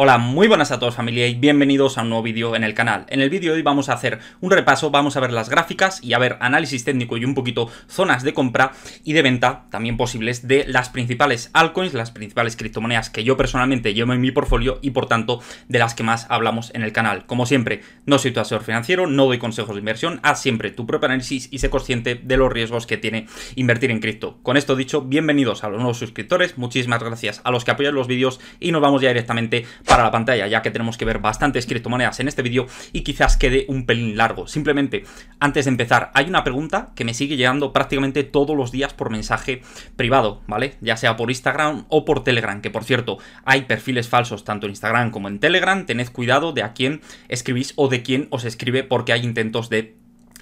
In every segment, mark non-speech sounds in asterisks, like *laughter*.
Hola, muy buenas a todos familia y bienvenidos a un nuevo vídeo en el canal. En el vídeo de hoy vamos a hacer un repaso, vamos a ver las gráficas y a ver análisis técnico y un poquito zonas de compra y de venta también posibles de las principales altcoins, las principales criptomonedas que yo personalmente llevo en mi portfolio y por tanto de las que más hablamos en el canal. Como siempre, no soy tu asesor financiero, no doy consejos de inversión, haz siempre tu propio análisis y sé consciente de los riesgos que tiene invertir en cripto. Con esto dicho, bienvenidos a los nuevos suscriptores, muchísimas gracias a los que apoyan los vídeos y nos vamos ya directamente para la pantalla, ya que tenemos que ver bastantes criptomonedas en este vídeo y quizás quede un pelín largo. Simplemente, antes de empezar, hay una pregunta que me sigue llegando prácticamente todos los días por mensaje privado, ¿vale? Ya sea por Instagram o por Telegram, que por cierto, hay perfiles falsos tanto en Instagram como en Telegram, tened cuidado de a quién escribís o de quién os escribe porque hay intentos de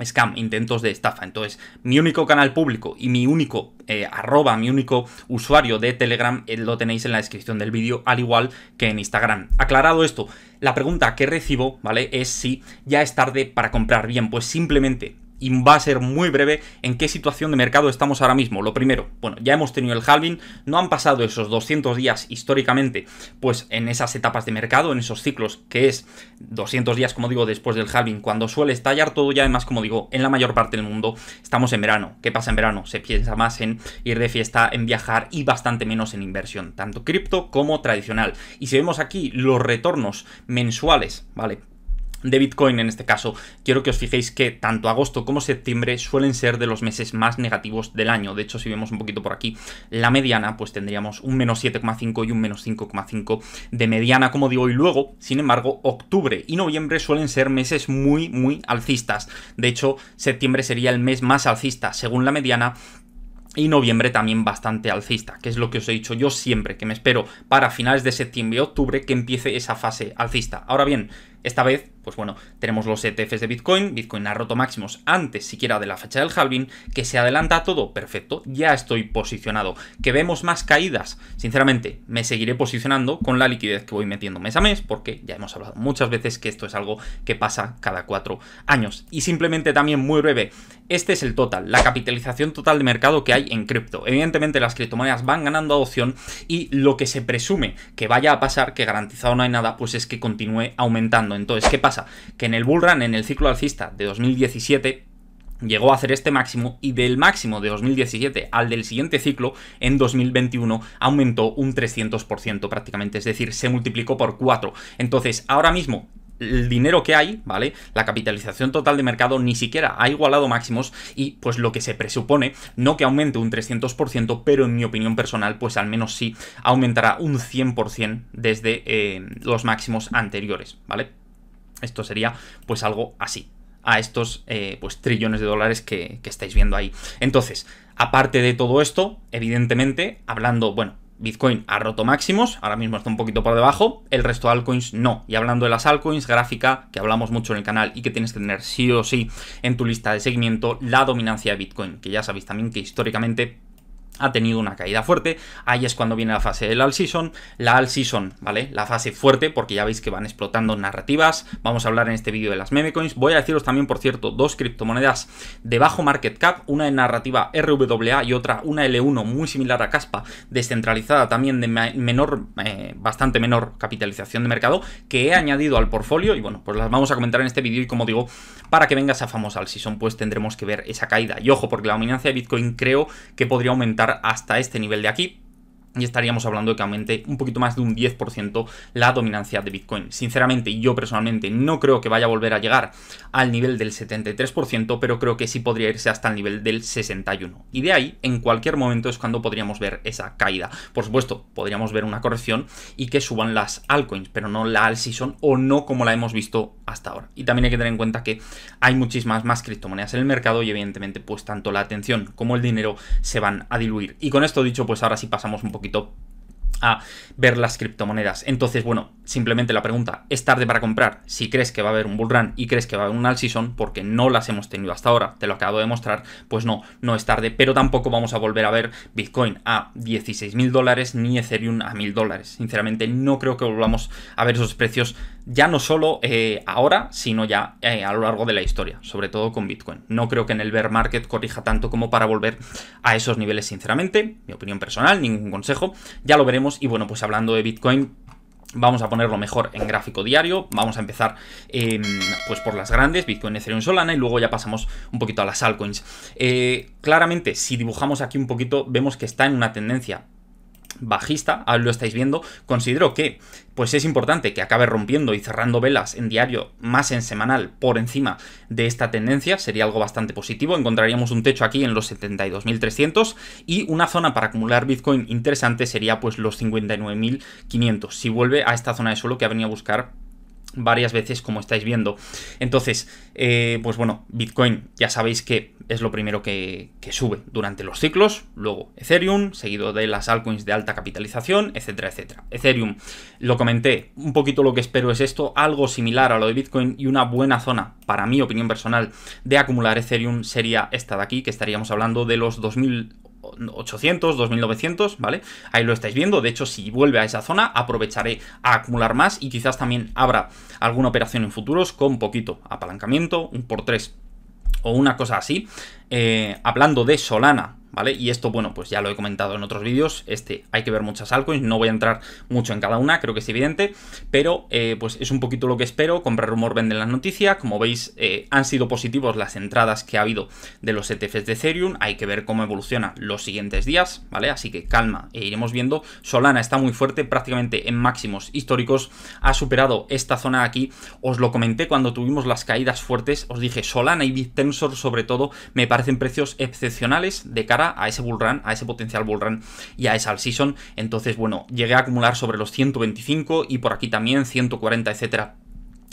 scam, intentos de estafa. Entonces, mi único canal público y mi único eh, arroba, mi único usuario de Telegram eh, lo tenéis en la descripción del vídeo, al igual que en Instagram. Aclarado esto, la pregunta que recibo, ¿vale? Es si ya es tarde para comprar bien. Pues simplemente y va a ser muy breve en qué situación de mercado estamos ahora mismo. Lo primero, bueno, ya hemos tenido el halving, no han pasado esos 200 días históricamente, pues en esas etapas de mercado, en esos ciclos, que es 200 días, como digo, después del halving, cuando suele estallar todo ya, además, como digo, en la mayor parte del mundo estamos en verano. ¿Qué pasa en verano? Se piensa más en ir de fiesta, en viajar y bastante menos en inversión, tanto cripto como tradicional. Y si vemos aquí los retornos mensuales, ¿vale? de Bitcoin en este caso, quiero que os fijéis que tanto agosto como septiembre suelen ser de los meses más negativos del año. De hecho, si vemos un poquito por aquí la mediana, pues tendríamos un menos 7,5 y un menos 5,5 de mediana, como digo. Y luego, sin embargo, octubre y noviembre suelen ser meses muy, muy alcistas. De hecho, septiembre sería el mes más alcista, según la mediana, y noviembre también bastante alcista, que es lo que os he dicho yo siempre, que me espero para finales de septiembre y octubre que empiece esa fase alcista. Ahora bien, esta vez pues bueno, tenemos los ETFs de Bitcoin, Bitcoin ha roto máximos antes siquiera de la fecha del halving, que se adelanta todo, perfecto, ya estoy posicionado. Que vemos más caídas, sinceramente, me seguiré posicionando con la liquidez que voy metiendo mes a mes, porque ya hemos hablado muchas veces que esto es algo que pasa cada cuatro años. Y simplemente también muy breve, este es el total, la capitalización total de mercado que hay en cripto. Evidentemente las criptomonedas van ganando adopción y lo que se presume que vaya a pasar, que garantizado no hay nada, pues es que continúe aumentando. Entonces, ¿qué pasa? Que en el bull run, en el ciclo alcista de 2017, llegó a hacer este máximo y del máximo de 2017 al del siguiente ciclo, en 2021 aumentó un 300% prácticamente, es decir, se multiplicó por 4. Entonces, ahora mismo el dinero que hay, ¿vale? La capitalización total de mercado ni siquiera ha igualado máximos y pues lo que se presupone, no que aumente un 300%, pero en mi opinión personal, pues al menos sí aumentará un 100% desde eh, los máximos anteriores, ¿vale? Esto sería pues algo así a estos eh, pues trillones de dólares que, que estáis viendo ahí. Entonces, aparte de todo esto, evidentemente, hablando, bueno, Bitcoin ha roto máximos, ahora mismo está un poquito por debajo, el resto de altcoins no. Y hablando de las altcoins, gráfica, que hablamos mucho en el canal y que tienes que tener sí o sí en tu lista de seguimiento, la dominancia de Bitcoin, que ya sabéis también que históricamente ha tenido una caída fuerte, ahí es cuando viene la fase del all-season, la all-season, ¿vale? La fase fuerte, porque ya veis que van explotando narrativas, vamos a hablar en este vídeo de las meme coins, voy a deciros también, por cierto, dos criptomonedas de bajo market cap, una en narrativa RWA y otra una L1 muy similar a Caspa, descentralizada también de menor, eh, bastante menor capitalización de mercado, que he añadido al portfolio y bueno, pues las vamos a comentar en este vídeo y como digo, para que venga esa famosa all-season, pues tendremos que ver esa caída y ojo, porque la dominancia de Bitcoin creo que podría aumentar hasta este nivel de aquí y estaríamos hablando de que aumente un poquito más de un 10% la dominancia de Bitcoin. Sinceramente, yo personalmente no creo que vaya a volver a llegar al nivel del 73%, pero creo que sí podría irse hasta el nivel del 61%. Y de ahí, en cualquier momento es cuando podríamos ver esa caída. Por supuesto, podríamos ver una corrección y que suban las altcoins, pero no la al season o no como la hemos visto hasta ahora. Y también hay que tener en cuenta que hay muchísimas más criptomonedas en el mercado y evidentemente pues tanto la atención como el dinero se van a diluir. Y con esto dicho, pues ahora sí pasamos un poquito きと。a ver las criptomonedas. Entonces, bueno, simplemente la pregunta, ¿es tarde para comprar? Si crees que va a haber un bull run y crees que va a haber un all season, porque no las hemos tenido hasta ahora, te lo acabo de mostrar, pues no, no es tarde, pero tampoco vamos a volver a ver Bitcoin a 16 mil dólares ni Ethereum a 1.000 dólares. Sinceramente, no creo que volvamos a ver esos precios ya no solo eh, ahora, sino ya eh, a lo largo de la historia, sobre todo con Bitcoin. No creo que en el bear market corrija tanto como para volver a esos niveles, sinceramente, mi opinión personal, ningún consejo, ya lo veremos y bueno, pues hablando de Bitcoin, Vamos a ponerlo mejor en gráfico diario. Vamos a empezar em, pues por las grandes, Bitcoin, Ethereum, Solana, y luego ya pasamos un poquito a las altcoins. Eh, claramente, si dibujamos aquí un poquito, vemos que está en una tendencia bajista, ahora lo estáis viendo, considero que pues es importante que acabe rompiendo y cerrando velas en diario, más en semanal, por encima de esta tendencia, sería algo bastante positivo, encontraríamos un techo aquí en los 72.300 y una zona para acumular Bitcoin interesante sería pues los 59.500, si vuelve a esta zona de suelo que ha venido a buscar varias veces, como estáis viendo. Entonces, eh, pues bueno, Bitcoin ya sabéis que es lo primero que, que, sube durante los ciclos, luego Ethereum, seguido de las altcoins de alta capitalización, etcétera, etcétera. Ethereum, lo comenté, un poquito lo que espero es esto, algo similar a lo de Bitcoin y una buena zona, para mi opinión personal, de acumular Ethereum sería esta de aquí, que estaríamos hablando de los 2000 800 2900, ¿vale? Ahí lo estáis viendo, de hecho si vuelve a esa zona aprovecharé a acumular más y quizás también habrá alguna operación en futuros con poquito apalancamiento, un por 3 o una cosa así. Eh, hablando de Solana, ¿vale? Y esto, bueno, pues ya lo he comentado en otros vídeos, este, hay que ver muchas altcoins, no voy a entrar mucho en cada una, creo que es evidente, pero eh, pues es un poquito lo que espero, comprar rumor vende la noticia, como veis eh, han sido positivos las entradas que ha habido de los ETFs de Ethereum, hay que ver cómo evoluciona los siguientes días, ¿vale? Así que calma, e iremos viendo, Solana está muy fuerte, prácticamente en máximos históricos, ha superado esta zona aquí, os lo comenté cuando tuvimos las caídas fuertes, os dije Solana y BitTensor sobre todo me parecen precios excepcionales de cara a ese bullrun, a ese potencial bull run y a esa all season. Entonces, bueno, llegué a acumular sobre los 125 y por aquí también 140, etcétera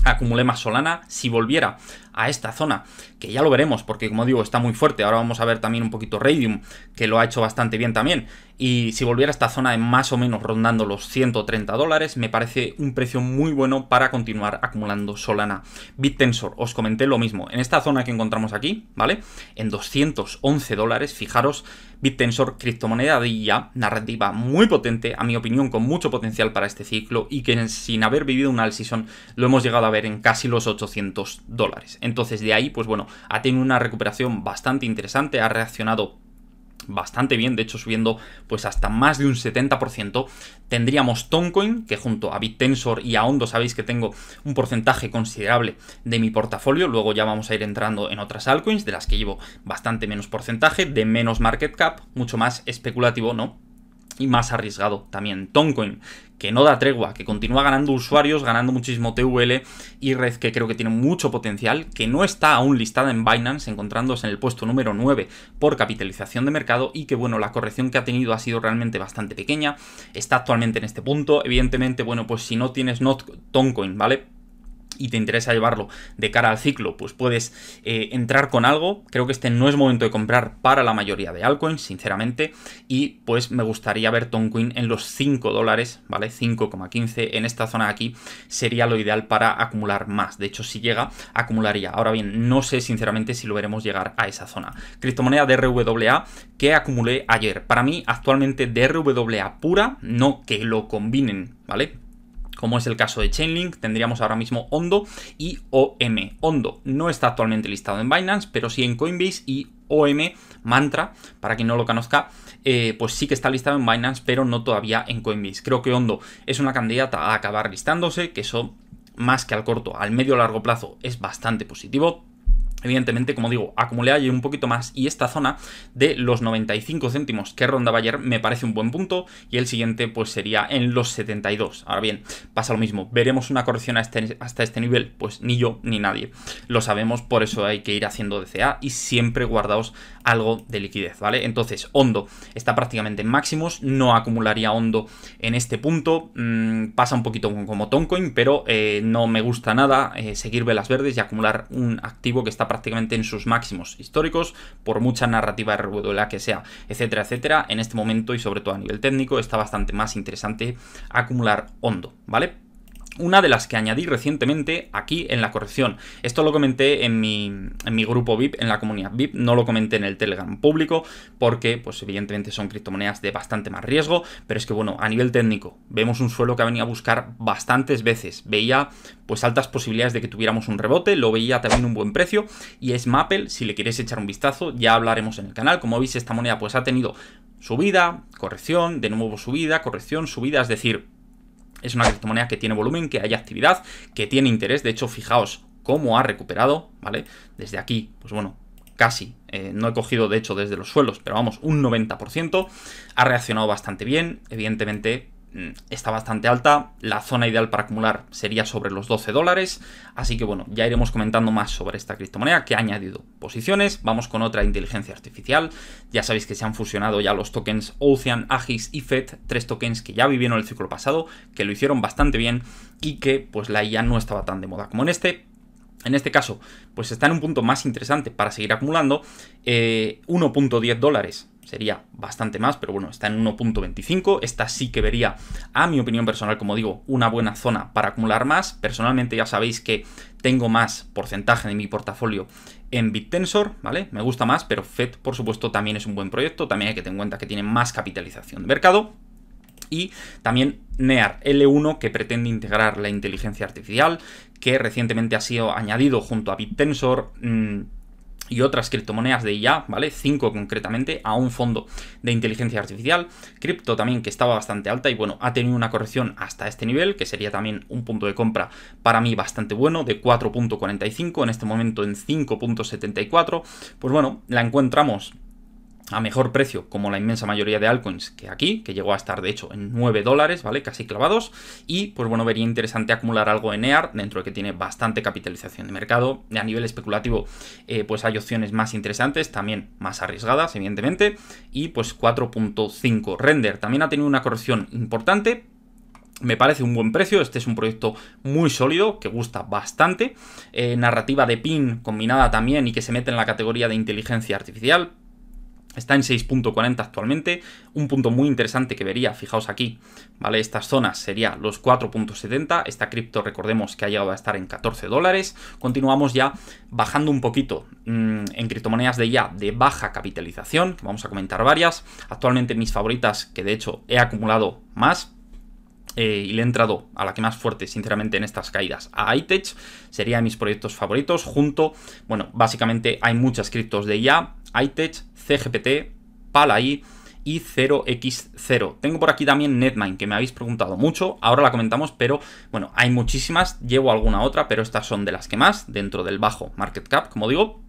acumulé más Solana. Si volviera a esta zona, que ya lo veremos, porque como digo, está muy fuerte. Ahora vamos a ver también un poquito Radium, que lo ha hecho bastante bien también. Y si volviera a esta zona de más o menos rondando los 130 dólares, me parece un precio muy bueno para continuar acumulando Solana. BitTensor, os comenté lo mismo. En esta zona que encontramos aquí, ¿vale? En 211 dólares, fijaros, BitTensor, criptomoneda de ya narrativa muy potente, a mi opinión, con mucho potencial para este ciclo y que sin haber vivido una all season lo hemos llegado a ver en casi los 800 dólares. Entonces de ahí, pues bueno, ha tenido una recuperación bastante interesante, ha reaccionado bastante bien, de hecho subiendo pues hasta más de un 70%. Tendríamos Toncoin, que junto a BitTensor y a Hondo sabéis que tengo un porcentaje considerable de mi portafolio, luego ya vamos a ir entrando en otras altcoins de las que llevo bastante menos porcentaje, de menos market cap, mucho más especulativo, ¿no? y más arriesgado también. Toncoin, que no da tregua, que continúa ganando usuarios, ganando muchísimo TVL y red que creo que tiene mucho potencial, que no está aún listada en Binance, encontrándose en el puesto número 9 por capitalización de mercado y que, bueno, la corrección que ha tenido ha sido realmente bastante pequeña, está actualmente en este punto, evidentemente, bueno, pues si no tienes not Toncoin, ¿vale? y te interesa llevarlo de cara al ciclo, pues puedes eh, entrar con algo. Creo que este no es momento de comprar para la mayoría de altcoins, sinceramente. Y pues me gustaría ver Tonquin en los 5 dólares, ¿vale? 5,15 en esta zona aquí sería lo ideal para acumular más. De hecho, si llega, acumularía. Ahora bien, no sé sinceramente si lo veremos llegar a esa zona. Criptomoneda DRWA que acumulé ayer. Para mí, actualmente DRWA pura, no que lo combinen, ¿vale? como es el caso de Chainlink, tendríamos ahora mismo Ondo y OM. Ondo no está actualmente listado en Binance, pero sí en Coinbase y OM Mantra, para quien no lo conozca, eh, pues sí que está listado en Binance, pero no todavía en Coinbase. Creo que Ondo es una candidata a acabar listándose, que eso más que al corto, al medio largo plazo es bastante positivo. Evidentemente, como digo, acumulé allí un poquito más y esta zona de los 95 céntimos que rondaba ayer me parece un buen punto y el siguiente pues sería en los 72. Ahora bien, pasa lo mismo, ¿veremos una corrección hasta este, hasta este nivel? Pues ni yo ni nadie. Lo sabemos, por eso hay que ir haciendo DCA y siempre guardaos algo de liquidez, ¿vale? Entonces, Hondo está prácticamente en máximos, no acumularía Hondo en este punto, mm, pasa un poquito como Toncoin, pero eh, no me gusta nada eh, seguir velas verdes y acumular un activo que está prácticamente en sus máximos históricos, por mucha narrativa de la que sea, etcétera, etcétera. En este momento y sobre todo a nivel técnico está bastante más interesante acumular Hondo, ¿vale? una de las que añadí recientemente aquí en la corrección. Esto lo comenté en mi, en mi, grupo VIP, en la comunidad VIP, no lo comenté en el Telegram público, porque pues evidentemente son criptomonedas de bastante más riesgo, pero es que bueno, a nivel técnico, vemos un suelo que ha venido a buscar bastantes veces, veía pues altas posibilidades de que tuviéramos un rebote, lo veía también un buen precio, y es Maple, si le queréis echar un vistazo, ya hablaremos en el canal, como veis esta moneda pues ha tenido subida, corrección, de nuevo subida, corrección, subida, es decir, es una criptomoneda que tiene volumen, que hay actividad, que tiene interés. De hecho, fijaos cómo ha recuperado, ¿vale? Desde aquí, pues bueno, casi. Eh, no he cogido, de hecho, desde los suelos, pero vamos, un 90%. Ha reaccionado bastante bien. Evidentemente, Mm, está bastante alta, la zona ideal para acumular sería sobre los 12 dólares, así que bueno, ya iremos comentando más sobre esta criptomoneda que ha añadido posiciones, vamos con otra inteligencia artificial, ya sabéis que se han fusionado ya los tokens Ocean, Agis y FED, tres tokens que ya vivieron el ciclo pasado, que lo hicieron bastante bien y que pues la IA no estaba tan de moda como en este, en este caso, pues está en un punto más interesante para seguir acumulando. 1.10 eh, dólares sería bastante más, pero bueno, está en 1.25. Esta sí que vería, a mi opinión personal, como digo, una buena zona para acumular más. Personalmente ya sabéis que tengo más porcentaje de mi portafolio en BitTensor, ¿vale? Me gusta más, pero FED, por supuesto, también es un buen proyecto. También hay que tener en cuenta que tiene más capitalización de mercado y también NEAR L1 que pretende integrar la inteligencia artificial, que recientemente ha sido añadido junto a BitTensor mm, y otras criptomonedas de IA, ¿vale? 5 concretamente, a un fondo de inteligencia artificial. Cripto también que estaba bastante alta y bueno, ha tenido una corrección hasta este nivel, que sería también un punto de compra para mí bastante bueno, de 4.45, en este momento en 5.74. Pues bueno, la encontramos a mejor precio, como la inmensa mayoría de altcoins que aquí, que llegó a estar de hecho en 9 dólares, ¿vale? Casi clavados. Y pues bueno, vería interesante acumular algo en EAR, dentro de que tiene bastante capitalización de mercado. A nivel especulativo, eh, pues hay opciones más interesantes, también más arriesgadas, evidentemente. Y pues 4.5 render. También ha tenido una corrección importante, me parece un buen precio, este es un proyecto muy sólido, que gusta bastante, eh, narrativa de PIN combinada también y que se mete en la categoría de inteligencia artificial, Está en 6.40 actualmente, un punto muy interesante que vería, fijaos aquí, ¿vale? Estas zonas serían los 4.70, esta cripto recordemos que ha llegado a estar en 14 dólares, continuamos ya bajando un poquito mm, en criptomonedas de ya de baja capitalización, vamos a comentar varias, actualmente mis favoritas que de hecho he acumulado más, eh, y le he entrado a la que más fuerte, sinceramente, en estas caídas. A iTech sería de mis proyectos favoritos, junto, bueno, básicamente hay muchas criptos de IA, iTech, CGPT, Palai y 0x0. Tengo por aquí también Netmine, que me habéis preguntado mucho, ahora la comentamos, pero bueno, hay muchísimas, llevo alguna otra, pero estas son de las que más, dentro del bajo market cap, como digo,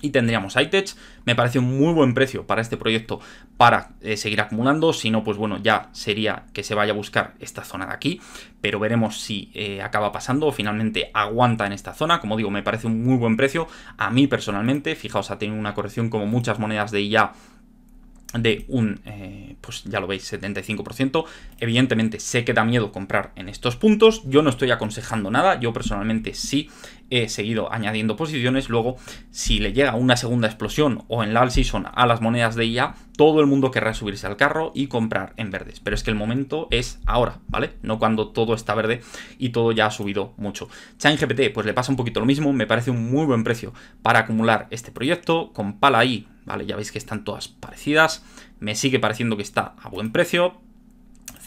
y tendríamos iTech, me parece un muy buen precio para este proyecto para eh, seguir acumulando, si no, pues bueno, ya sería que se vaya a buscar esta zona de aquí, pero veremos si eh, acaba pasando o finalmente aguanta en esta zona, como digo, me parece un muy buen precio, a mí personalmente, fijaos, ha tenido una corrección como muchas monedas de IA de un, eh, pues ya lo veis, 75%. Evidentemente sé que da miedo comprar en estos puntos. Yo no estoy aconsejando nada. Yo personalmente sí he seguido añadiendo posiciones. Luego, si le llega una segunda explosión o en la all season a las monedas de IA, todo el mundo querrá subirse al carro y comprar en verdes. Pero es que el momento es ahora, ¿vale? No cuando todo está verde y todo ya ha subido mucho. GPT pues le pasa un poquito lo mismo. Me parece un muy buen precio para acumular este proyecto. Con Pala I, ¿vale? Ya veis que están todas parecidas. Me sigue pareciendo que está a buen precio.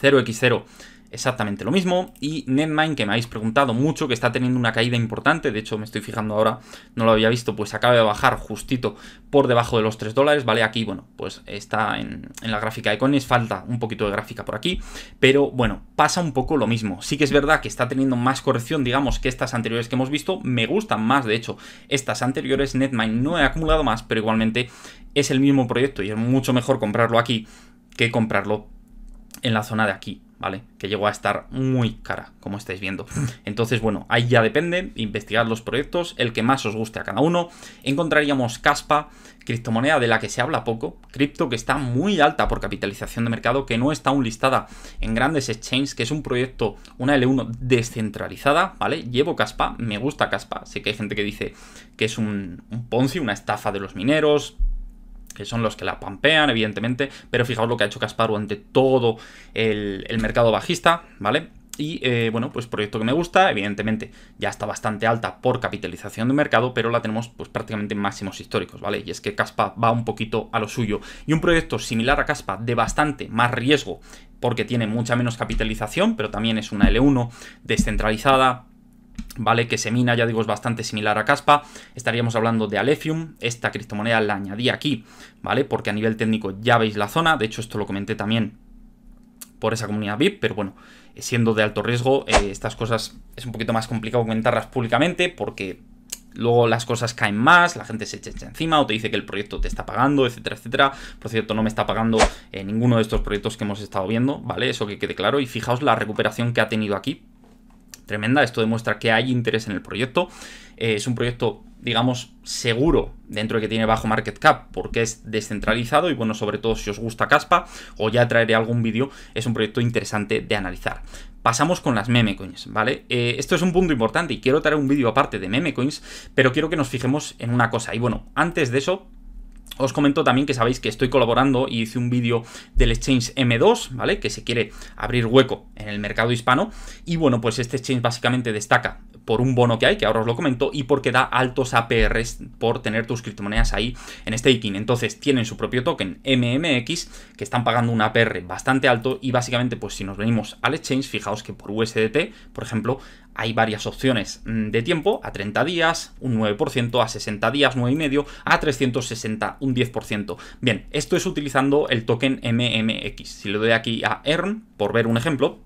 0x0 exactamente lo mismo. Y Netmind, que me habéis preguntado mucho, que está teniendo una caída importante, de hecho me estoy fijando ahora, no lo había visto, pues acaba de bajar justito por debajo de los 3 dólares, ¿vale? Aquí, bueno, pues está en, la gráfica de Coins, falta un poquito de gráfica por aquí, pero bueno, pasa un poco lo mismo. Sí que es verdad que está teniendo más corrección, digamos, que estas anteriores que hemos visto, me gustan más, de hecho, estas anteriores, Netmind no he acumulado más, pero igualmente es el mismo proyecto y es mucho mejor comprarlo aquí que comprarlo en la zona de aquí, ¿vale? Que llegó a estar muy cara, como estáis viendo. Entonces, bueno, ahí ya depende, investigar los proyectos, el que más os guste a cada uno. Encontraríamos Caspa, criptomoneda de la que se habla poco, cripto que está muy alta por capitalización de mercado, que no está aún listada en grandes exchanges, que es un proyecto, una L1 descentralizada, ¿vale? Llevo Caspa, me gusta Caspa, sé que hay gente que dice que es un, un Ponzi, una estafa de los mineros, que son los que la pampean, evidentemente, pero fijaos lo que ha hecho Kasparu ante todo el, mercado bajista, ¿vale? Y eh, bueno, pues proyecto que me gusta, evidentemente ya está bastante alta por capitalización de mercado, pero la tenemos pues prácticamente en máximos históricos, ¿vale? Y es que Caspa va un poquito a lo suyo. Y un proyecto similar a Caspa de bastante más riesgo, porque tiene mucha menos capitalización, pero también es una L1 descentralizada, ¿vale? Que Semina, ya digo, es bastante similar a Caspa. Estaríamos hablando de Alephium. Esta criptomoneda la añadí aquí, ¿vale? Porque a nivel técnico ya veis la zona. De hecho, esto lo comenté también por esa comunidad VIP, pero bueno, siendo de alto riesgo, eh, estas cosas es un poquito más complicado comentarlas públicamente porque luego las cosas caen más, la gente se echa encima o te dice que el proyecto te está pagando, etcétera, etcétera. Por cierto, no me está pagando eh, ninguno de estos proyectos que hemos estado viendo, ¿vale? Eso que quede claro. Y fijaos la recuperación que ha tenido aquí, tremenda. Esto demuestra que hay interés en el proyecto. Eh, es un proyecto, digamos, seguro dentro de que tiene bajo market cap porque es descentralizado y bueno, sobre todo si os gusta Caspa o ya traeré algún vídeo, es un proyecto interesante de analizar. Pasamos con las memecoins, ¿vale? Eh, esto es un punto importante y quiero traer un vídeo aparte de memecoins, pero quiero que nos fijemos en una cosa. Y bueno, antes de eso, os comento también que sabéis que estoy colaborando y hice un vídeo del exchange M2, ¿vale? Que se quiere abrir hueco en el mercado hispano. Y bueno, pues este exchange básicamente destaca por un bono que hay, que ahora os lo comento, y porque da altos APRs por tener tus criptomonedas ahí en staking. Entonces tienen su propio token MMX, que están pagando un APR bastante alto y básicamente pues si nos venimos al exchange, fijaos que por USDT, por ejemplo, hay varias opciones mm, de tiempo, a 30 días, un 9%, a 60 días, 9,5%, a 360, un 10%. Bien, esto es utilizando el token MMX. Si le doy aquí a Earn, por ver un ejemplo,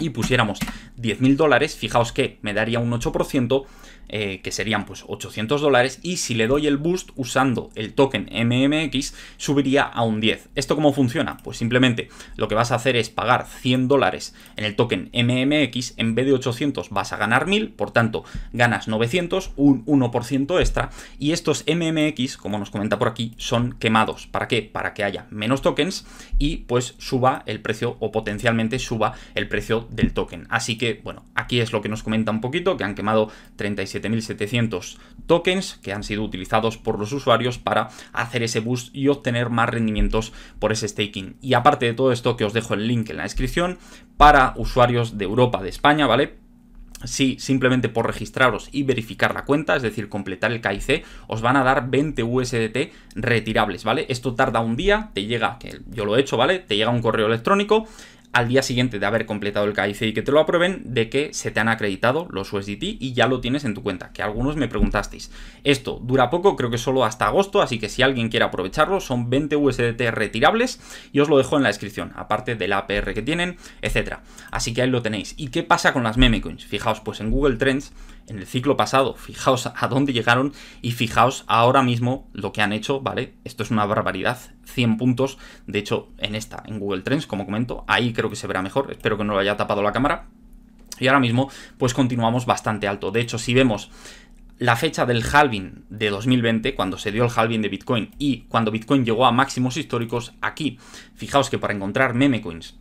y pusiéramos 10.000 dólares, fijaos que me daría un 8%, eh, que serían pues 800 dólares, y si le doy el boost usando el token MMX, subiría a un 10. ¿Esto cómo funciona? Pues simplemente lo que vas a hacer es pagar 100 dólares en el token MMX, en vez de 800 vas a ganar 1000, por tanto ganas 900, un 1% extra, y estos MMX, como nos comenta por aquí, son quemados. ¿Para qué? Para que haya menos tokens y pues suba el precio o potencialmente suba el precio del token. Así que, bueno, aquí es lo que nos comenta un poquito, que han quemado 37.700 tokens que han sido utilizados por los usuarios para hacer ese boost y obtener más rendimientos por ese staking. Y aparte de todo esto, que os dejo el link en la descripción, para usuarios de Europa, de España, ¿vale? si simplemente por registraros y verificar la cuenta, es decir, completar el KIC, os van a dar 20 USDT retirables, ¿vale? Esto tarda un día, te llega, que yo lo he hecho, ¿vale? Te llega un correo electrónico al día siguiente de haber completado el KIC y que te lo aprueben, de que se te han acreditado los USDT y ya lo tienes en tu cuenta, que algunos me preguntasteis. Esto dura poco, creo que solo hasta agosto, así que si alguien quiere aprovecharlo, son 20 USDT retirables y os lo dejo en la descripción, aparte del APR que tienen, etc Así que ahí lo tenéis. ¿Y qué pasa con las meme coins? Fijaos, pues en Google Trends en el ciclo pasado. Fijaos a dónde llegaron y fijaos ahora mismo lo que han hecho, ¿vale? Esto es una barbaridad. 100 puntos, de hecho, en esta, en Google Trends, como comento, ahí creo que se verá mejor. Espero que no lo haya tapado la cámara. Y ahora mismo, pues continuamos bastante alto. De hecho, si vemos la fecha del halving de 2020, cuando se dio el halving de Bitcoin y cuando Bitcoin llegó a máximos históricos, aquí, fijaos que para encontrar meme coins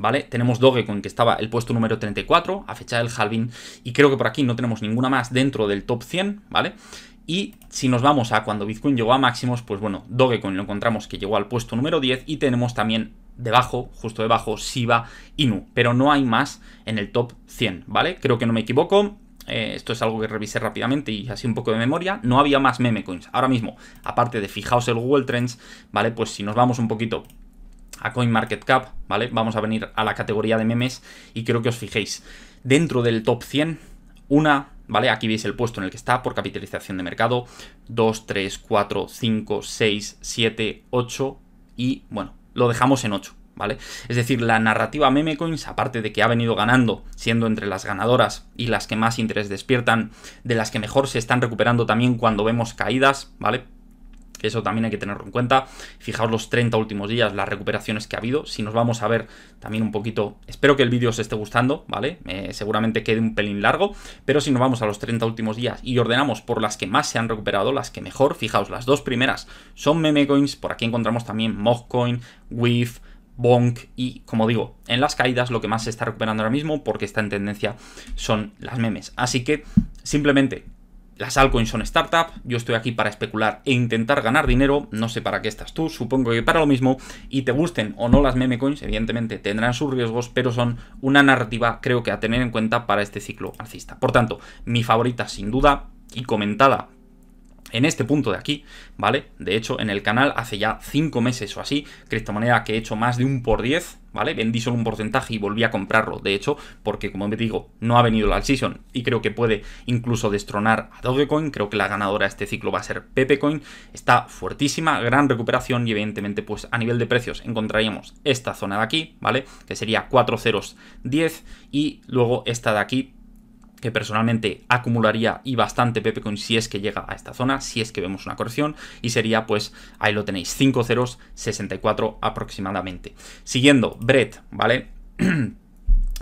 ¿vale? Tenemos Dogecoin que estaba el puesto número 34 a fecha del halving y creo que por aquí no tenemos ninguna más dentro del top 100, ¿vale? Y si nos vamos a cuando Bitcoin llegó a máximos, pues bueno, Dogecoin lo encontramos que llegó al puesto número 10 y tenemos también debajo, justo debajo, Shiba Inu, pero no hay más en el top 100, ¿vale? Creo que no me equivoco, eh, esto es algo que revisé rápidamente y así un poco de memoria, no había más meme coins. Ahora mismo, aparte de fijaos el Google Trends, ¿vale? Pues si nos vamos un poquito a CoinMarketCap, ¿vale? Vamos a venir a la categoría de memes y creo que os fijéis. Dentro del top 100, una, ¿vale? Aquí veis el puesto en el que está por capitalización de mercado. 2, 3, 4, 5, 6, 7, 8 y, bueno, lo dejamos en 8, ¿vale? Es decir, la narrativa memecoins, aparte de que ha venido ganando, siendo entre las ganadoras y las que más interés despiertan, de las que mejor se están recuperando también cuando vemos caídas, ¿vale? que eso también hay que tenerlo en cuenta. Fijaos los 30 últimos días, las recuperaciones que ha habido. Si nos vamos a ver también un poquito, espero que el vídeo os esté gustando, ¿vale? Eh, seguramente quede un pelín largo, pero si nos vamos a los 30 últimos días y ordenamos por las que más se han recuperado, las que mejor, fijaos, las dos primeras son meme coins, por aquí encontramos también Mogcoin, WIF, Bonk y, como digo, en las caídas lo que más se está recuperando ahora mismo porque está en tendencia son las memes. Así que simplemente las altcoins son startup, yo estoy aquí para especular e intentar ganar dinero, no sé para qué estás tú, supongo que para lo mismo, y te gusten o no las meme coins, evidentemente tendrán sus riesgos, pero son una narrativa creo que a tener en cuenta para este ciclo alcista. Por tanto, mi favorita sin duda y comentada en este punto de aquí, ¿vale? De hecho, en el canal hace ya 5 meses o así, criptomoneda que he hecho más de un por 10, ¿vale? Vendí solo un porcentaje y volví a comprarlo, de hecho, porque como te digo, no ha venido la season y creo que puede incluso destronar a Dogecoin, creo que la ganadora este ciclo va a ser Pepecoin, está fuertísima, gran recuperación y evidentemente pues a nivel de precios encontraríamos esta zona de aquí, ¿vale? Que sería 4 ceros 10 y luego esta de aquí que personalmente acumularía y bastante Pepecoin si es que llega a esta zona, si es que vemos una corrección, y sería pues, ahí lo tenéis, 5.064 aproximadamente. Siguiendo, Brett, ¿vale? *clears throat*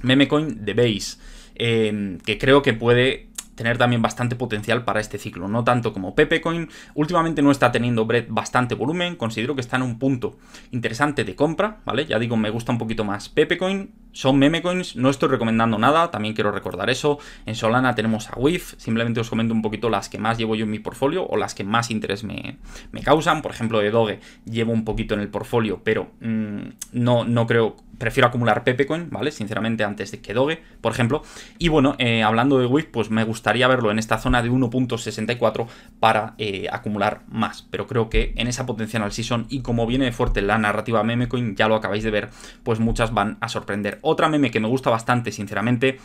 Memecoin de Base, em, que creo que puede tener también bastante potencial para este ciclo, no tanto como Pepecoin. Últimamente no está teniendo Bread bastante volumen, considero que está en un punto interesante de compra, ¿vale? Ya digo, me gusta un poquito más Pepecoin, son memecoins, no estoy recomendando nada, también quiero recordar eso. En Solana tenemos a WIF, simplemente os comento un poquito las que más llevo yo en mi portfolio o las que más interés me, causan. Por ejemplo, de Doge llevo un poquito en el portfolio, pero mm, no, no creo, prefiero acumular Pepecoin, ¿vale? Sinceramente, antes de que Doge, por ejemplo. Y bueno, eh, hablando de WIF, pues me gustaría verlo en esta zona de 1.64 para eh, acumular más. Pero creo que en esa potencial season y como viene fuerte la narrativa memecoin, ya lo acabáis de ver, pues muchas van a sorprender otra meme que me gusta bastante, sinceramente,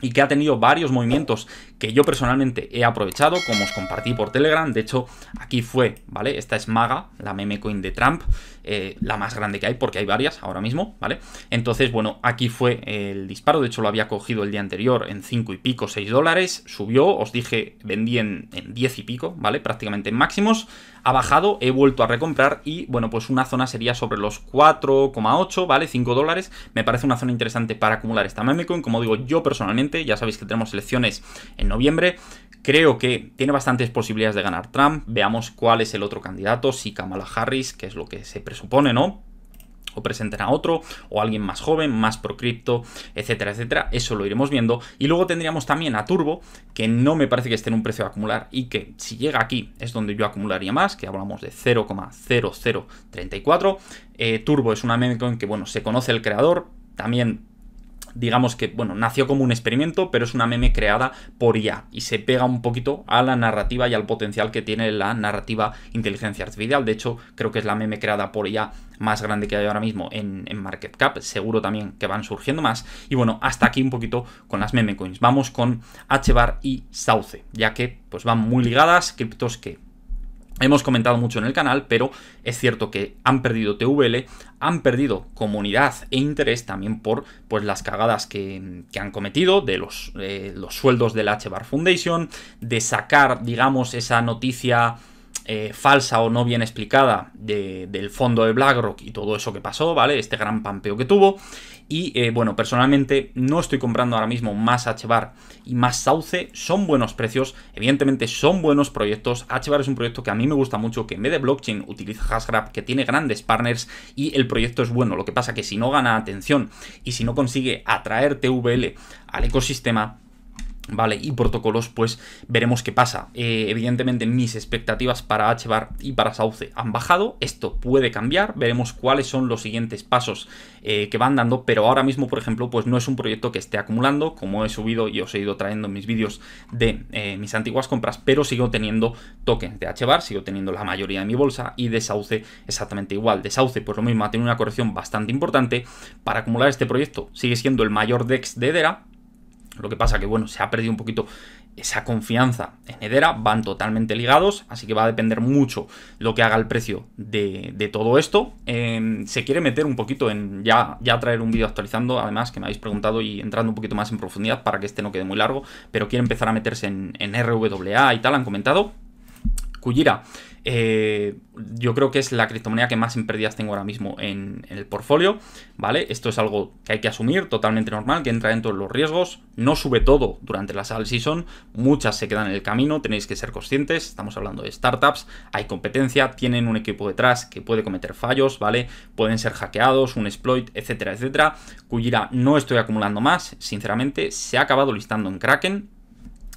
y que ha tenido varios movimientos que yo personalmente he aprovechado, como os compartí por Telegram. De hecho, aquí fue, ¿vale? Esta es Maga, la meme coin de Trump. Eh, la más grande que hay, porque hay varias ahora mismo, ¿vale? Entonces, bueno, aquí fue el disparo, de hecho lo había cogido el día anterior en 5 y pico, 6 dólares, subió, os dije, vendí en, 10 y pico, ¿vale? Prácticamente en máximos, ha bajado, he vuelto a recomprar y, bueno, pues una zona sería sobre los 4,8, ¿vale? 5 dólares, me parece una zona interesante para acumular esta memecoin, como digo yo personalmente, ya sabéis que tenemos elecciones en noviembre, Creo que tiene bastantes posibilidades de ganar Trump. Veamos cuál es el otro candidato, si Kamala Harris, que es lo que se presupone, ¿no? o presenten a otro, o alguien más joven, más pro cripto, etcétera, etcétera. Eso lo iremos viendo. Y luego tendríamos también a Turbo, que no me parece que esté en un precio de acumular y que si llega aquí es donde yo acumularía más, que hablamos de 0,0034. Eh, Turbo es una en que, bueno, se conoce el creador, también digamos que, bueno, nació como un experimento, pero es una meme creada por IA y se pega un poquito a la narrativa y al potencial que tiene la narrativa inteligencia artificial. De hecho, creo que es la meme creada por IA más grande que hay ahora mismo en, Market Cap. Seguro también que van surgiendo más. Y bueno, hasta aquí un poquito con las meme coins. Vamos con HBAR y Sauce, ya que pues van muy ligadas, criptos que Hemos comentado mucho en el canal, pero es cierto que han perdido TVL, han perdido comunidad e interés también por pues, las cagadas que, han cometido de los, eh, los sueldos de la HBAR Foundation, de sacar, digamos, esa noticia eh, falsa o no bien explicada del fondo de BlackRock y todo eso que pasó, ¿vale? Este gran pampeo que tuvo. Y eh, bueno, personalmente no estoy comprando ahora mismo más HBAR y más Sauce. Son buenos precios, evidentemente son buenos proyectos. HBAR es un proyecto que a mí me gusta mucho, que en vez de blockchain utiliza Hashgraph, que tiene grandes partners y el proyecto es bueno. Lo que pasa que si no gana atención y si no consigue atraer TVL al ecosistema, ¿vale? Y protocolos, pues veremos qué pasa. Eh, evidentemente mis expectativas para HBAR y para Sauce han bajado, esto puede cambiar, veremos cuáles son los siguientes pasos eh, que van dando, pero ahora mismo, por ejemplo, pues no es un proyecto que esté acumulando, como he subido y os he ido trayendo mis vídeos de eh, mis antiguas compras, pero sigo teniendo tokens de HBAR, sigo teniendo la mayoría de mi bolsa y de Sauce exactamente igual. De Sauce, pues lo mismo, ha tenido una corrección bastante importante. Para acumular este proyecto sigue siendo el mayor DEX de Edera lo que pasa que, bueno, se ha perdido un poquito esa confianza en Hedera, van totalmente ligados, así que va a depender mucho lo que haga el precio de, todo esto. Em, se quiere meter un poquito en, ya, ya traer un vídeo actualizando, además que me habéis preguntado y entrando un poquito más en profundidad para que este no quede muy largo, pero quiere empezar a meterse en, en RWA y tal, han comentado. Kujira eh, yo creo que es la criptomoneda que más en pérdidas tengo ahora mismo en, el portfolio, ¿vale? Esto es algo que hay que asumir, totalmente normal, que entra dentro de los riesgos, no sube todo durante la sal season, muchas se quedan en el camino, tenéis que ser conscientes, estamos hablando de startups, hay competencia, tienen un equipo detrás que puede cometer fallos, ¿vale? Pueden ser hackeados, un exploit, etcétera, etcétera. ira no estoy acumulando más, sinceramente, se ha acabado listando en Kraken,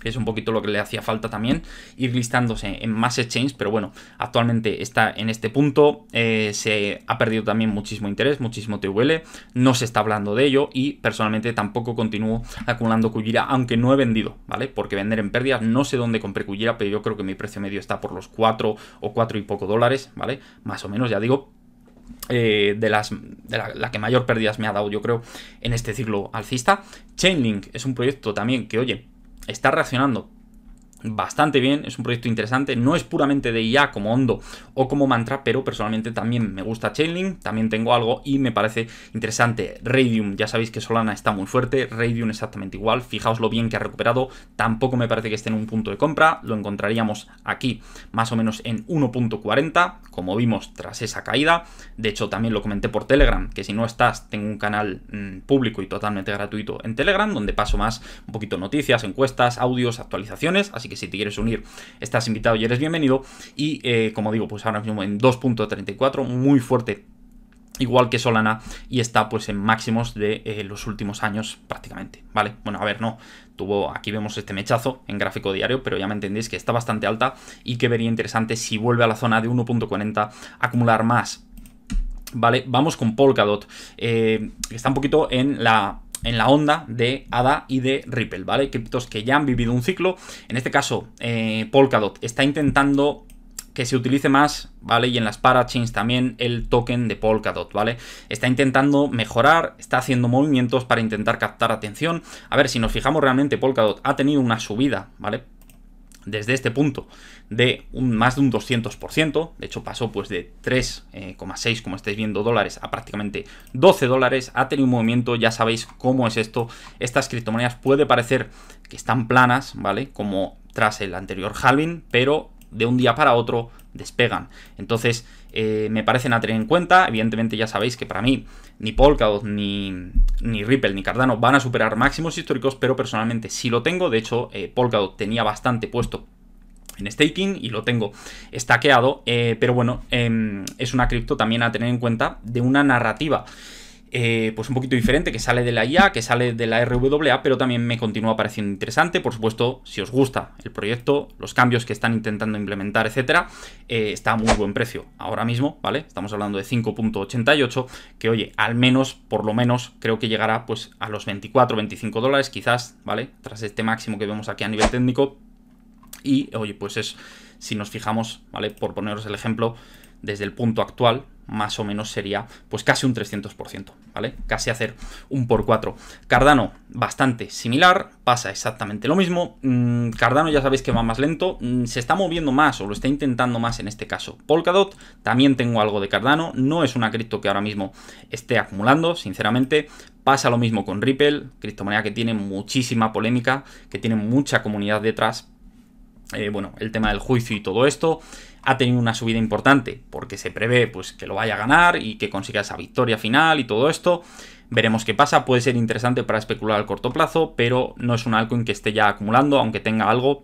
es un poquito lo que le hacía falta también, ir listándose en más exchanges, pero bueno, actualmente está en este punto, eh, se ha perdido también muchísimo interés, muchísimo TVL, no se está hablando de ello y personalmente tampoco continúo acumulando Cuyira, aunque no he vendido, ¿vale? Porque vender en pérdidas, no sé dónde compré cuyera pero yo creo que mi precio medio está por los 4 o 4 y poco dólares, ¿vale? Más o menos, ya digo, eh, de las de la, la, que mayor pérdidas me ha dado, yo creo, en este ciclo alcista. Chainlink es un proyecto también que, oye, está reaccionando bastante bien, es un proyecto interesante, no es puramente de IA como Hondo o como Mantra, pero personalmente también me gusta Chainlink, también tengo algo y me parece interesante. Radium, ya sabéis que Solana está muy fuerte, Radium exactamente igual, fijaos lo bien que ha recuperado, tampoco me parece que esté en un punto de compra, lo encontraríamos aquí más o menos en 1.40, como vimos tras esa caída, de hecho también lo comenté por Telegram, que si no estás, tengo un canal mm, público y totalmente gratuito en Telegram, donde paso más un poquito noticias, encuestas, audios, actualizaciones, así que si te quieres unir, estás invitado y eres bienvenido. Y eh, como digo, pues ahora mismo en 2.34, muy fuerte igual que Solana y está pues en máximos de eh, los últimos años prácticamente, ¿vale? Bueno, a ver, no, tuvo, aquí vemos este mechazo en gráfico diario, pero ya me entendéis que está bastante alta y que vería interesante si vuelve a la zona de 1.40 acumular más. Vale, vamos con Polkadot, eh, que está un poquito en la en la onda de ADA y de Ripple, ¿vale? Criptos que ya han vivido un ciclo. En este caso, eh, Polkadot está intentando que se utilice más, ¿vale? Y en las parachains también el token de Polkadot, ¿vale? Está intentando mejorar, está haciendo movimientos para intentar captar atención. A ver, si nos fijamos realmente, Polkadot ha tenido una subida, ¿vale? desde este punto de más de un 200%, de hecho pasó pues de 3,6 eh, como estáis viendo dólares a prácticamente 12 dólares, ha tenido un movimiento, ya sabéis cómo es esto, estas criptomonedas puede parecer que están planas, ¿vale? Como tras el anterior halving, pero de un día para otro despegan. Entonces, eh, me parecen a tener en cuenta. Evidentemente, ya sabéis que para mí, ni Polkadot, ni, ni Ripple, ni Cardano van a superar máximos históricos, pero personalmente sí lo tengo. De hecho, eh, Polkadot tenía bastante puesto en staking y lo tengo estaqueado, eh, pero bueno, em, es una cripto también a tener en cuenta de una narrativa eh, pues un poquito diferente, que sale de la IA, que sale de la RWA, pero también me continúa pareciendo interesante. Por supuesto, si os gusta el proyecto, los cambios que están intentando implementar, etcétera, eh, está a muy buen precio ahora mismo, ¿vale? Estamos hablando de 5.88, que oye, al menos, por lo menos, creo que llegará pues a los 24, 25 dólares, quizás, ¿vale? Tras este máximo que vemos aquí a nivel técnico. Y oye, pues es, si nos fijamos, ¿vale? Por poneros el ejemplo, desde el punto actual, más o menos sería pues casi un 300%, ¿vale? Casi hacer un por 4. Cardano, bastante similar, pasa exactamente lo mismo. Mm, Cardano ya sabéis que va más lento, mm, se está moviendo más o lo está intentando más en este caso. Polkadot, también tengo algo de Cardano, no es una cripto que ahora mismo esté acumulando, sinceramente, Pasa lo mismo con Ripple, criptomoneda que tiene muchísima polémica, que tiene mucha comunidad detrás. Eh, bueno, el tema del juicio y todo esto ha tenido una subida importante porque se prevé pues, que lo vaya a ganar y que consiga esa victoria final y todo esto. Veremos qué pasa, puede ser interesante para especular al corto plazo, pero no es un altcoin que esté ya acumulando, aunque tenga algo,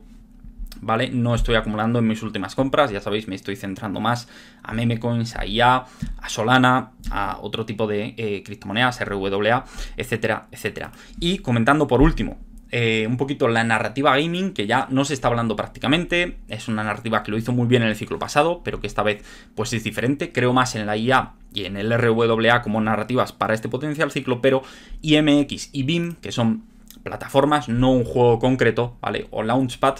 ¿vale? No estoy acumulando en mis últimas compras, ya sabéis, me estoy centrando más a memecoins, a IA, e a Solana, a otro tipo de eh, criptomonedas, RWA, etcétera, etcétera. Y comentando por último, eh, un poquito la narrativa gaming, que ya no se está hablando prácticamente, es una narrativa que lo hizo muy bien en el ciclo pasado, pero que esta vez pues es diferente, creo más en la IA y en el RWA como narrativas para este potencial ciclo, pero IMX y BIM, que son plataformas, no un juego concreto, ¿vale? O Launchpad,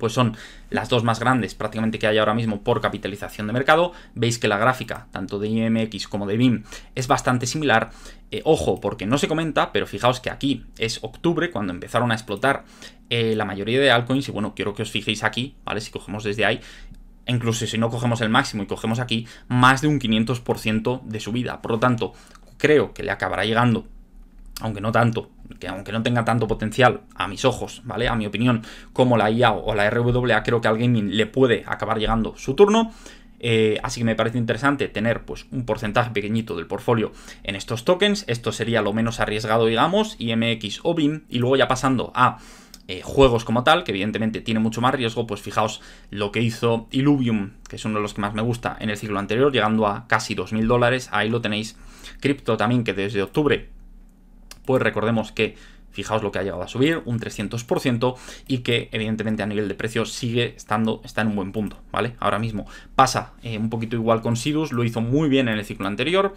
pues son las dos más grandes prácticamente que hay ahora mismo por capitalización de mercado. Veis que la gráfica, tanto de IMX como de BIM, es bastante similar. Eh, ojo, porque no se comenta, pero fijaos que aquí es octubre cuando empezaron a explotar eh, la mayoría de altcoins. Y bueno, quiero que os fijéis aquí, ¿vale? Si cogemos desde ahí, incluso si no cogemos el máximo y cogemos aquí, más de un 500% de subida. Por lo tanto, creo que le acabará llegando aunque no tanto, que aunque no tenga tanto potencial a mis ojos, ¿vale? A mi opinión, como la IA o la RWA, creo que al gaming le puede acabar llegando su turno. Eh, así que me parece interesante tener pues, un porcentaje pequeñito del portfolio en estos tokens. Esto sería lo menos arriesgado, digamos, IMX o BIM. Y luego ya pasando a eh, juegos como tal, que evidentemente tiene mucho más riesgo, pues fijaos lo que hizo Illuvium, que es uno de los que más me gusta en el ciclo anterior, llegando a casi 2.000 dólares. Ahí lo tenéis. cripto también, que desde octubre pues recordemos que fijaos lo que ha llegado a subir, un 300%, y que evidentemente a nivel de precio sigue estando, está en un buen punto, ¿vale? Ahora mismo pasa eh, un poquito igual con Sidus, lo hizo muy bien en el ciclo anterior,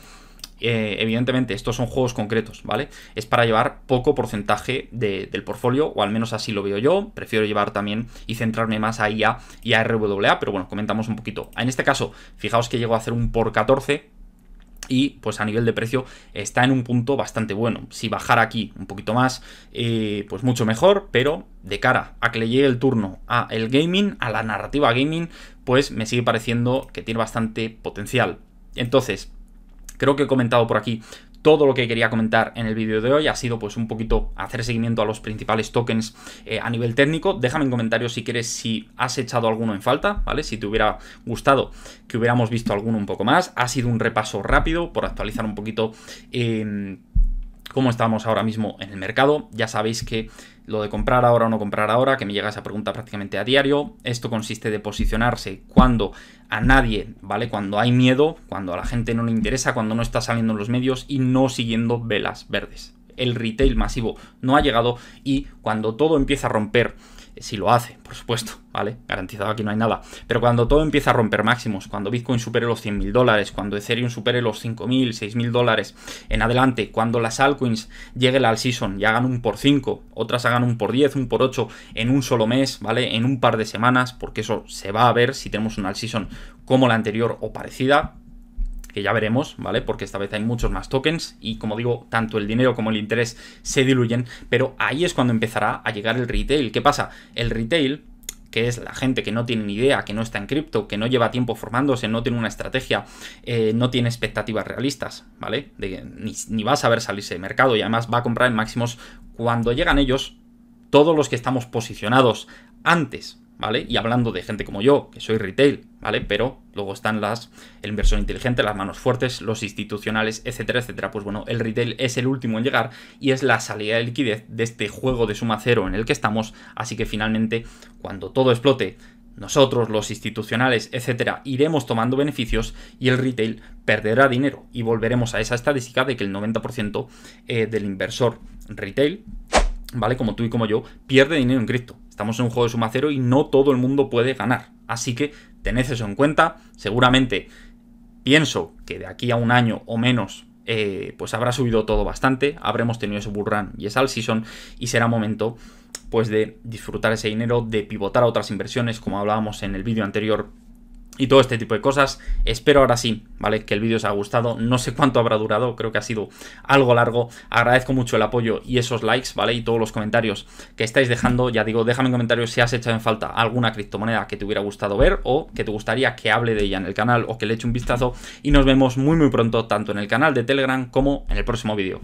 eh, evidentemente estos son juegos concretos, ¿vale? Es para llevar poco porcentaje del portfolio, o al menos así lo veo yo, prefiero llevar también y centrarme más a y a RWA, pero bueno, comentamos un poquito. En este caso, fijaos que llegó a hacer un por 14, y pues a nivel de precio está en un punto bastante bueno. Si bajara aquí un poquito más, eh, pues mucho mejor, pero de cara a que le llegue el turno a el gaming, a la narrativa gaming, pues me sigue pareciendo que tiene bastante potencial. Entonces, creo que he comentado por aquí todo lo que quería comentar en el vídeo de hoy ha sido pues un poquito hacer seguimiento a los principales tokens eh, a nivel técnico. Déjame en comentarios si quieres si has echado alguno en falta, ¿vale? Si te hubiera gustado que hubiéramos visto alguno un poco más. Ha sido un repaso rápido por actualizar un poquito em, cómo estamos ahora mismo en el mercado. Ya sabéis que lo de comprar ahora o no comprar ahora, que me llega esa pregunta prácticamente a diario. Esto consiste de posicionarse cuando a nadie, ¿vale? Cuando hay miedo, cuando a la gente no le interesa, cuando no está saliendo en los medios y no siguiendo velas verdes. El retail masivo no ha llegado y cuando todo empieza a romper eh, si lo hace, por supuesto, ¿vale? Garantizado aquí no hay nada. Pero cuando todo empieza a romper máximos, cuando Bitcoin supere los 100.000 dólares, cuando Ethereum supere los 5.000, 6.000 dólares en adelante, cuando las altcoins lleguen al season y hagan un por 5, otras hagan un por 10, un por 8 en un solo mes, ¿vale? En un par de semanas, porque eso se va a ver si tenemos una al season como la anterior o parecida, que ya veremos, ¿vale? Porque esta vez hay muchos más tokens y como digo, tanto el dinero como el interés se diluyen, pero ahí es cuando empezará a llegar el retail. ¿Qué pasa? El retail que es la gente que no tiene ni idea, que no está en cripto, que no lleva tiempo formándose, no tiene una estrategia, eh, no tiene expectativas realistas, ¿vale? ni, ni va a saber salirse de mercado y además va a comprar en máximos cuando llegan ellos, todos los que estamos posicionados antes y hablando de gente como yo, que soy retail, ¿vale? Pero luego están las, el inversor inteligente, las manos fuertes, los institucionales, etcétera, etcétera. Pues bueno, el retail es el último en llegar y es la salida de liquidez de este juego de suma cero en el que estamos. Así que finalmente, cuando todo explote, nosotros, los institucionales, etcétera, iremos tomando beneficios y el retail perderá dinero. Y volveremos a esa estadística de que el 90% eh, del inversor retail, ¿vale? Como tú y como yo, pierde dinero en cripto. Estamos en un juego de suma cero y no todo el mundo puede ganar. Así que tened eso en cuenta. Seguramente pienso que de aquí a un año o menos, eh, pues habrá subido todo bastante. Habremos tenido ese bull run y esa all season. Y será momento, pues, de disfrutar ese dinero, de pivotar a otras inversiones, como hablábamos en el vídeo anterior y todo este tipo de cosas. Espero ahora sí, ¿vale? Que el vídeo os haya gustado. No sé cuánto habrá durado, creo que ha sido algo largo. Agradezco mucho el apoyo y esos likes, ¿vale? Y todos los comentarios que estáis dejando. Ya digo, déjame en comentarios si has echado en falta alguna criptomoneda que te hubiera gustado ver o que te gustaría que hable de ella en el canal o que le eche un vistazo. Y nos vemos muy muy pronto, tanto en el canal de Telegram como en el próximo vídeo.